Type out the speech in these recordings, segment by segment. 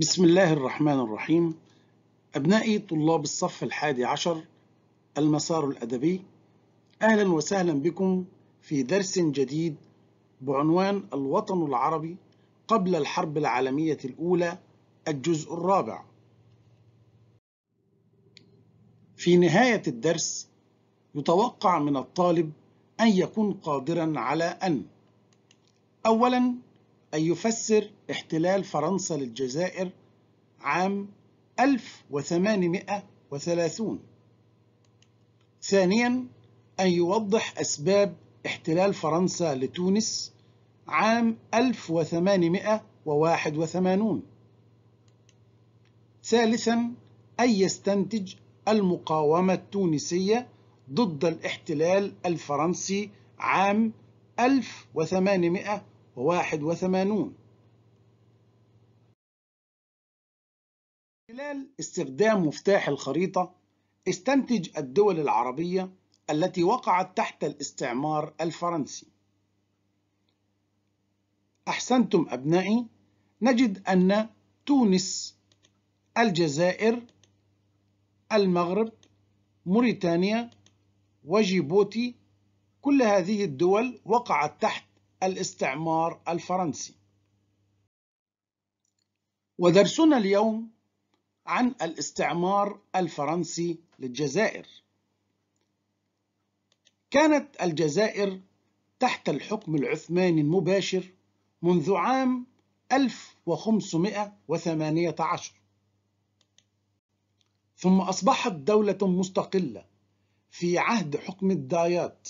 بسم الله الرحمن الرحيم أبنائي طلاب الصف الحادي عشر المسار الأدبي أهلا وسهلا بكم في درس جديد بعنوان الوطن العربي قبل الحرب العالمية الأولى الجزء الرابع في نهاية الدرس يتوقع من الطالب أن يكون قادرا على أن أولا أن يفسر احتلال فرنسا للجزائر عام 1830 ثانيا أن يوضح أسباب احتلال فرنسا لتونس عام 1881 ثالثا أن يستنتج المقاومة التونسية ضد الاحتلال الفرنسي عام 1800 وواحد وثمانون خلال استخدام مفتاح الخريطة استنتج الدول العربية التي وقعت تحت الاستعمار الفرنسي أحسنتم أبنائي نجد أن تونس الجزائر المغرب موريتانيا وجيبوتي كل هذه الدول وقعت تحت الاستعمار الفرنسي ودرسنا اليوم عن الاستعمار الفرنسي للجزائر كانت الجزائر تحت الحكم العثماني المباشر منذ عام 1518 ثم أصبحت دولة مستقلة في عهد حكم الدايات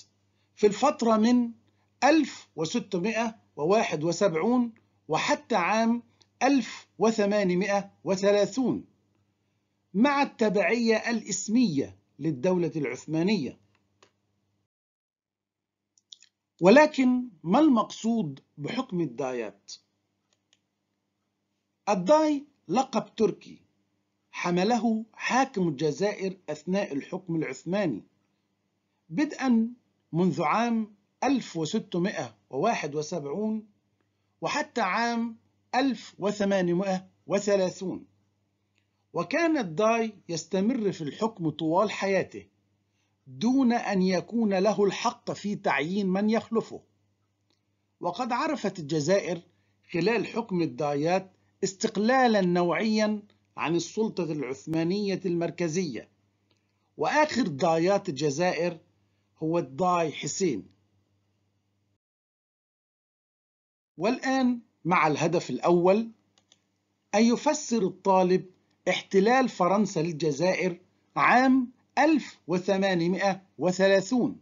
في الفترة من 1671 وحتى عام 1830 مع التبعية الإسمية للدولة العثمانية ولكن ما المقصود بحكم الدايات؟ الداي لقب تركي حمله حاكم الجزائر أثناء الحكم العثماني بدءا منذ عام 1671 وحتى عام 1830 وكان الداي يستمر في الحكم طوال حياته دون أن يكون له الحق في تعيين من يخلفه وقد عرفت الجزائر خلال حكم الدايات استقلالا نوعيا عن السلطة العثمانية المركزية وآخر دايات الجزائر هو الداي حسين والآن مع الهدف الأول أن يفسر الطالب احتلال فرنسا للجزائر عام 1830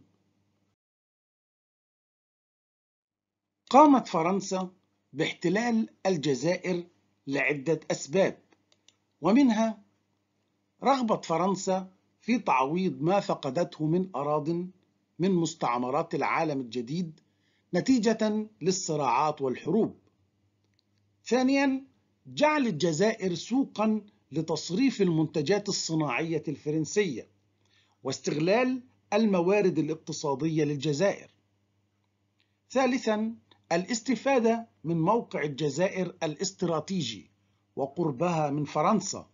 قامت فرنسا باحتلال الجزائر لعدة أسباب ومنها رغبة فرنسا في تعويض ما فقدته من أراضٍ من مستعمرات العالم الجديد نتيجة للصراعات والحروب ثانيا جعل الجزائر سوقا لتصريف المنتجات الصناعية الفرنسية واستغلال الموارد الاقتصادية للجزائر ثالثا الاستفادة من موقع الجزائر الاستراتيجي وقربها من فرنسا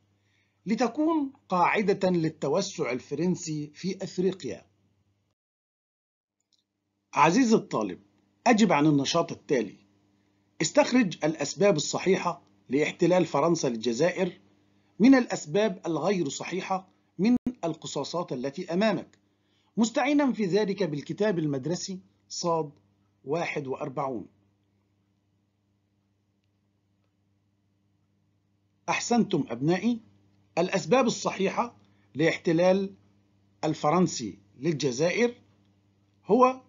لتكون قاعدة للتوسع الفرنسي في أفريقيا عزيزي الطالب أجب عن النشاط التالي استخرج الأسباب الصحيحة لاحتلال فرنسا للجزائر من الأسباب الغير صحيحة من القصاصات التي أمامك مستعينا في ذلك بالكتاب المدرسي صاد 41 أحسنتم أبنائي الأسباب الصحيحة لاحتلال الفرنسي للجزائر هو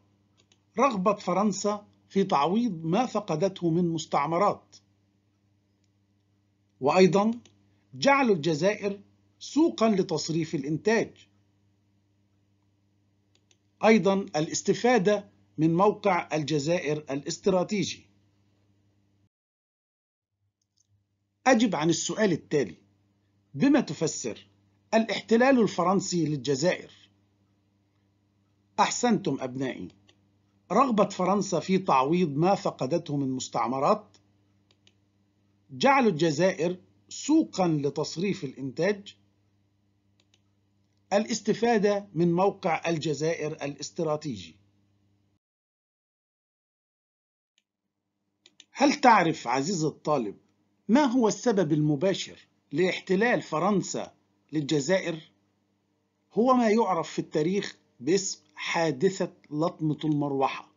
رغبة فرنسا في تعويض ما فقدته من مستعمرات وأيضا جعل الجزائر سوقا لتصريف الإنتاج أيضا الاستفادة من موقع الجزائر الاستراتيجي أجب عن السؤال التالي بما تفسر الاحتلال الفرنسي للجزائر أحسنتم أبنائي رغبة فرنسا في تعويض ما فقدته من مستعمرات جعلوا الجزائر سوقا لتصريف الإنتاج الاستفادة من موقع الجزائر الاستراتيجي هل تعرف عزيز الطالب ما هو السبب المباشر لاحتلال فرنسا للجزائر؟ هو ما يعرف في التاريخ باسم حادثة لطمة المروحة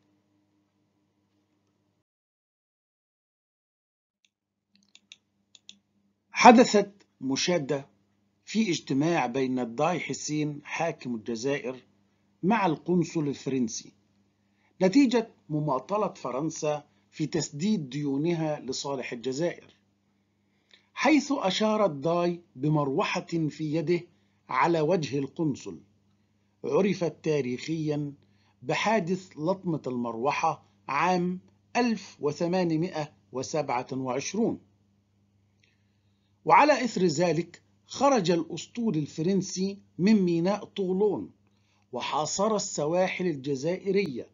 حدثت مشادة في اجتماع بين الضاي حسين حاكم الجزائر مع القنصل الفرنسي نتيجة مماطلة فرنسا في تسديد ديونها لصالح الجزائر حيث أشار الضاي بمروحة في يده على وجه القنصل عرفت تاريخيا بحادث لطمة المروحة عام 1827 وعلى إثر ذلك خرج الأسطول الفرنسي من ميناء طولون وحاصر السواحل الجزائرية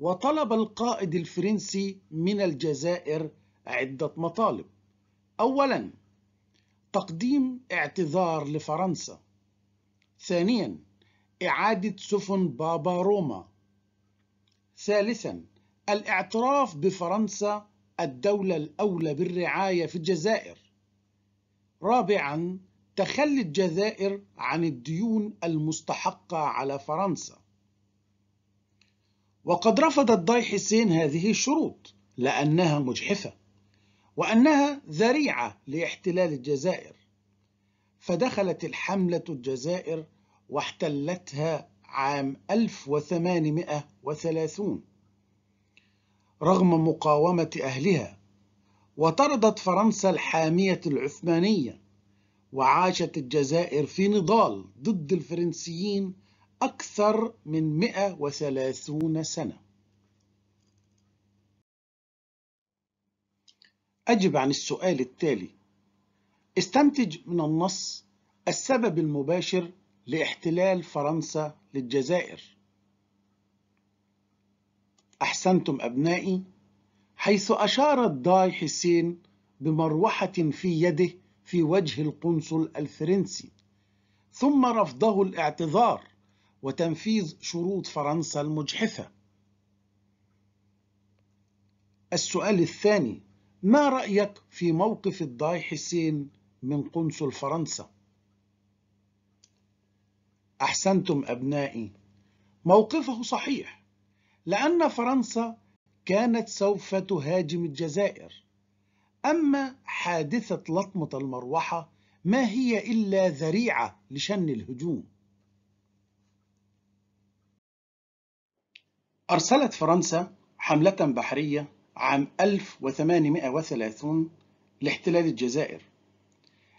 وطلب القائد الفرنسي من الجزائر عدة مطالب أولا تقديم اعتذار لفرنسا ثانيا إعادة سفن بابا روما ثالثا الاعتراف بفرنسا الدولة الأولى بالرعاية في الجزائر رابعا تخلي الجزائر عن الديون المستحقة على فرنسا وقد رفض الضي حسين هذه الشروط لأنها مجحفة وأنها ذريعة لاحتلال الجزائر فدخلت الحملة الجزائر واحتلتها عام 1830 رغم مقاومة أهلها وطردت فرنسا الحامية العثمانية وعاشت الجزائر في نضال ضد الفرنسيين أكثر من 130 سنة أجب عن السؤال التالي استنتج من النص السبب المباشر لاحتلال فرنسا للجزائر أحسنتم أبنائي حيث أشار الضاي حسين بمروحة في يده في وجه القنصل الفرنسي ثم رفضه الاعتذار وتنفيذ شروط فرنسا المجحفة السؤال الثاني ما رأيك في موقف الضاي حسين من قنصل فرنسا؟ أحسنتم أبنائي موقفه صحيح لأن فرنسا كانت سوف تهاجم الجزائر أما حادثة لطمة المروحة ما هي إلا ذريعة لشن الهجوم أرسلت فرنسا حملة بحرية عام 1830 لاحتلال الجزائر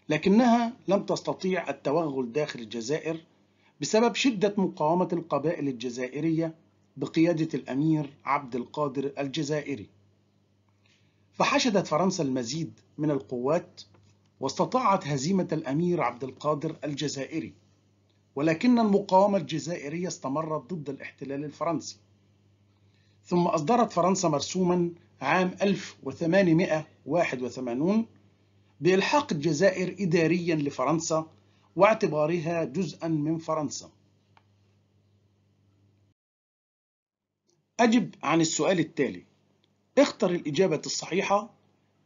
لكنها لم تستطيع التوغل داخل الجزائر بسبب شدة مقاومة القبائل الجزائرية بقيادة الأمير عبد القادر الجزائري فحشدت فرنسا المزيد من القوات واستطاعت هزيمة الأمير عبد القادر الجزائري ولكن المقاومة الجزائرية استمرت ضد الاحتلال الفرنسي ثم أصدرت فرنسا مرسوما عام 1881 بإلحاق الجزائر إداريا لفرنسا واعتبارها جزءا من فرنسا أجب عن السؤال التالي اختر الإجابة الصحيحة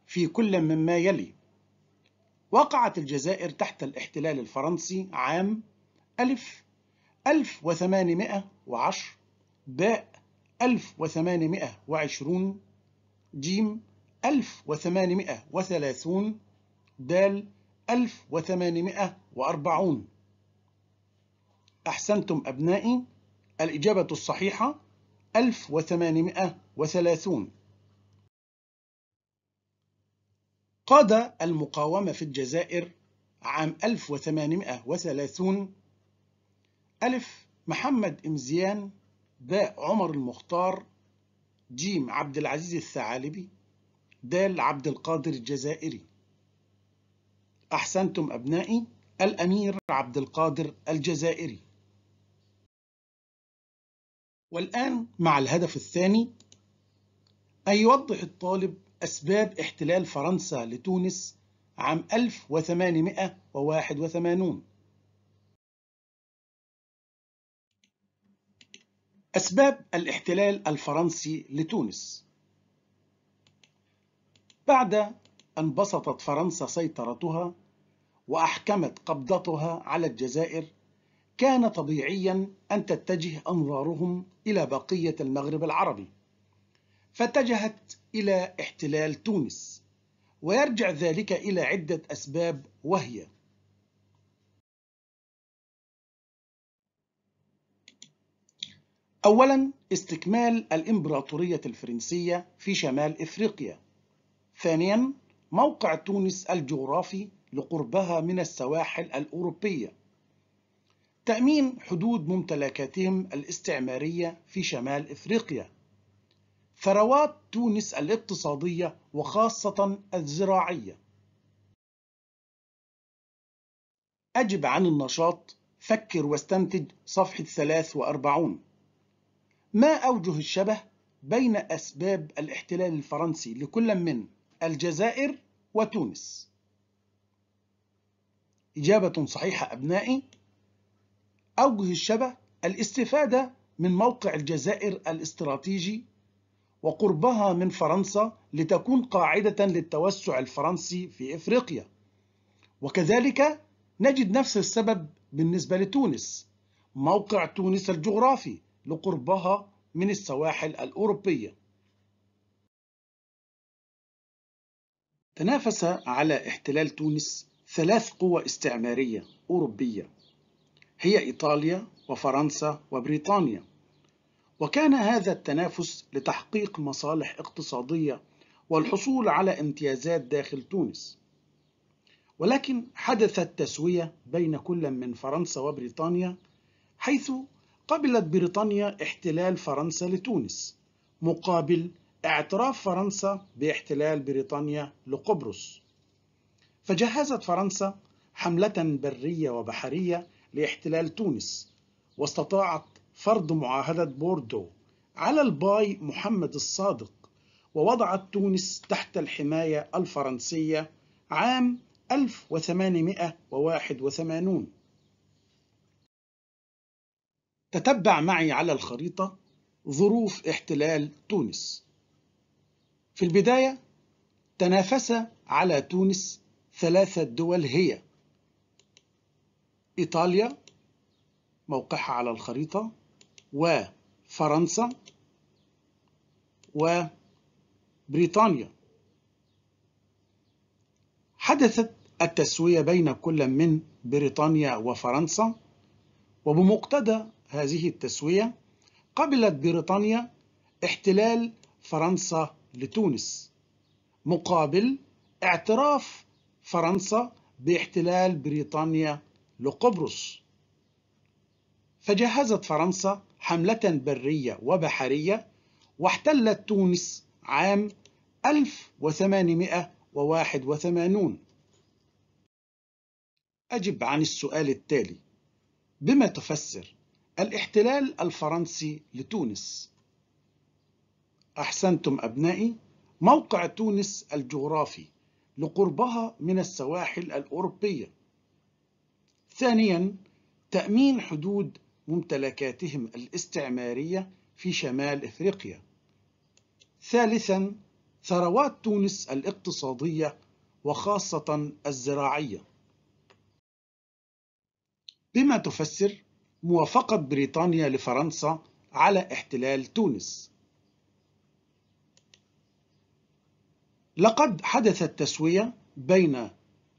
في كل مما يلي وقعت الجزائر تحت الاحتلال الفرنسي عام ألف 1810 باء 1820 جيم 1830 دال 1840 أحسنتم أبنائي الإجابة الصحيحة 1830 قاد المقاومة في الجزائر عام 1830 ألف محمد إمزيان باء عمر المختار جيم عبد العزيز الثعالبي دال عبد القادر الجزائري أحسنتم أبنائي الأمير عبد القادر الجزائري والآن مع الهدف الثاني أن يوضح الطالب أسباب احتلال فرنسا لتونس عام 1881 أسباب الاحتلال الفرنسي لتونس بعد أن بسطت فرنسا سيطرتها وأحكمت قبضتها على الجزائر كان طبيعيا أن تتجه أنظارهم إلى بقية المغرب العربي فاتجهت إلى احتلال تونس ويرجع ذلك إلى عدة أسباب وهي أولا استكمال الإمبراطورية الفرنسية في شمال إفريقيا ثانيا موقع تونس الجغرافي لقربها من السواحل الأوروبية تأمين حدود ممتلكاتهم الاستعمارية في شمال إفريقيا ثروات تونس الاقتصادية وخاصة الزراعية أجب عن النشاط فكر واستنتج صفحة 43 ما أوجه الشبه بين أسباب الاحتلال الفرنسي لكل من الجزائر وتونس؟ إجابة صحيحة أبنائي أوجه الشبه الاستفادة من موقع الجزائر الاستراتيجي وقربها من فرنسا لتكون قاعدة للتوسع الفرنسي في إفريقيا وكذلك نجد نفس السبب بالنسبة لتونس موقع تونس الجغرافي لقربها من السواحل الأوروبية تنافس على احتلال تونس ثلاث قوى استعمارية أوروبية هي إيطاليا وفرنسا وبريطانيا وكان هذا التنافس لتحقيق مصالح اقتصادية والحصول على امتيازات داخل تونس ولكن حدثت تسوية بين كل من فرنسا وبريطانيا حيث قبلت بريطانيا احتلال فرنسا لتونس مقابل اعتراف فرنسا باحتلال بريطانيا لقبرص فجهزت فرنسا حملة برية وبحرية لاحتلال تونس واستطاعت فرض معاهدة بوردو على الباي محمد الصادق ووضعت تونس تحت الحماية الفرنسية عام 1881 تتبع معي على الخريطة ظروف احتلال تونس في البداية تنافس على تونس ثلاثة دول هي إيطاليا موقعها على الخريطة وفرنسا وبريطانيا حدثت التسوية بين كل من بريطانيا وفرنسا وبمقتضى هذه التسوية قبلت بريطانيا احتلال فرنسا لتونس مقابل اعتراف فرنسا باحتلال بريطانيا لقبرص فجهزت فرنسا حملة برية وبحرية واحتلت تونس عام 1881 أجب عن السؤال التالي بما تفسر الاحتلال الفرنسي لتونس أحسنتم أبنائي موقع تونس الجغرافي لقربها من السواحل الأوروبية ثانيا تأمين حدود ممتلكاتهم الاستعمارية في شمال إفريقيا ثالثا ثروات تونس الاقتصادية وخاصة الزراعية بما تفسر موافقة بريطانيا لفرنسا على احتلال تونس لقد حدثت تسوية بين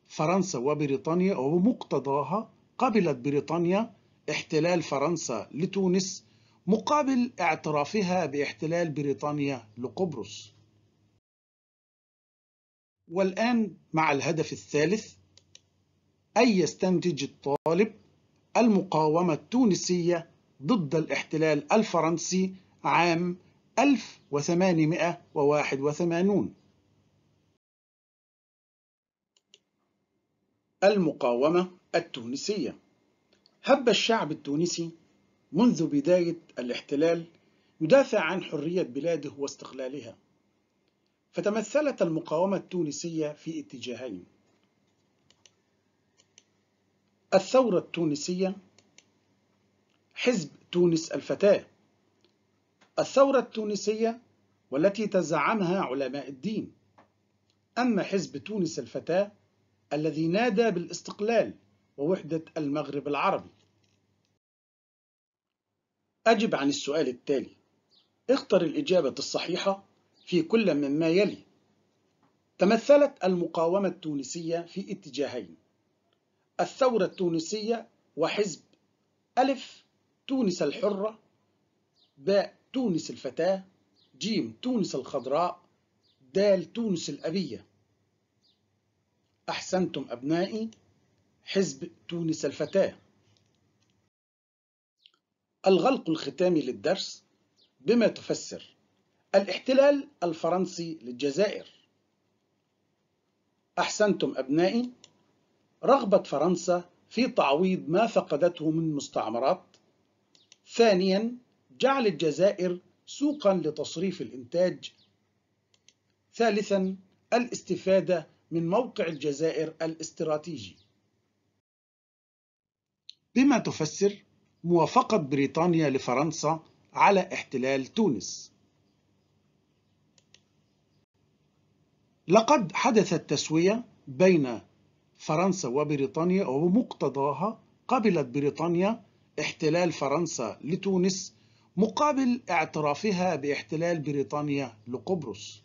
فرنسا وبريطانيا وبمقتضاها قبلت بريطانيا احتلال فرنسا لتونس مقابل اعترافها باحتلال بريطانيا لقبرص والآن مع الهدف الثالث أن يستنتج الطالب المقاومة التونسية ضد الاحتلال الفرنسي عام 1881 المقاومة التونسية هب الشعب التونسي منذ بداية الاحتلال يدافع عن حرية بلاده واستقلالها فتمثلت المقاومة التونسية في اتجاهين الثورة التونسية حزب تونس الفتاة الثورة التونسية والتي تزعمها علماء الدين أما حزب تونس الفتاة الذي نادى بالاستقلال ووحدة المغرب العربي أجب عن السؤال التالي اختر الإجابة الصحيحة في كل مما يلي تمثلت المقاومة التونسية في اتجاهين الثورة التونسية وحزب ألف تونس الحرة باء تونس الفتاة جيم تونس الخضراء دال تونس الأبية أحسنتم أبنائي حزب تونس الفتاة الغلق الختامي للدرس بما تفسر الاحتلال الفرنسي للجزائر أحسنتم أبنائي رغبة فرنسا في تعويض ما فقدته من مستعمرات ثانيا جعل الجزائر سوقا لتصريف الإنتاج ثالثا الاستفادة من موقع الجزائر الاستراتيجي بما تفسر موافقة بريطانيا لفرنسا على احتلال تونس لقد حدثت تسوية بين فرنسا وبريطانيا وبمقتضاها قبلت بريطانيا احتلال فرنسا لتونس مقابل اعترافها باحتلال بريطانيا لقبرص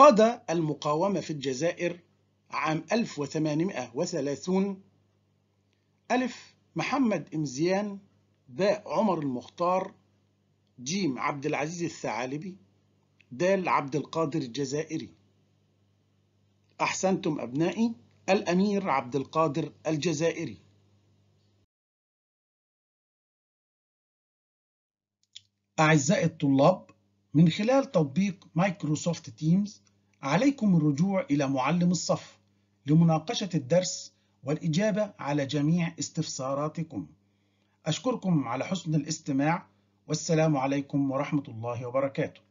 قاد المقاومة في الجزائر عام 1830 ألف محمد إمزيان باء عمر المختار جيم عبد العزيز الثعالبي دال عبد القادر الجزائري أحسنتم أبنائي الأمير عبد القادر الجزائري أعزائي الطلاب من خلال تطبيق مايكروسوفت تيمز عليكم الرجوع إلى معلم الصف لمناقشة الدرس والإجابة على جميع استفساراتكم أشكركم على حسن الاستماع والسلام عليكم ورحمة الله وبركاته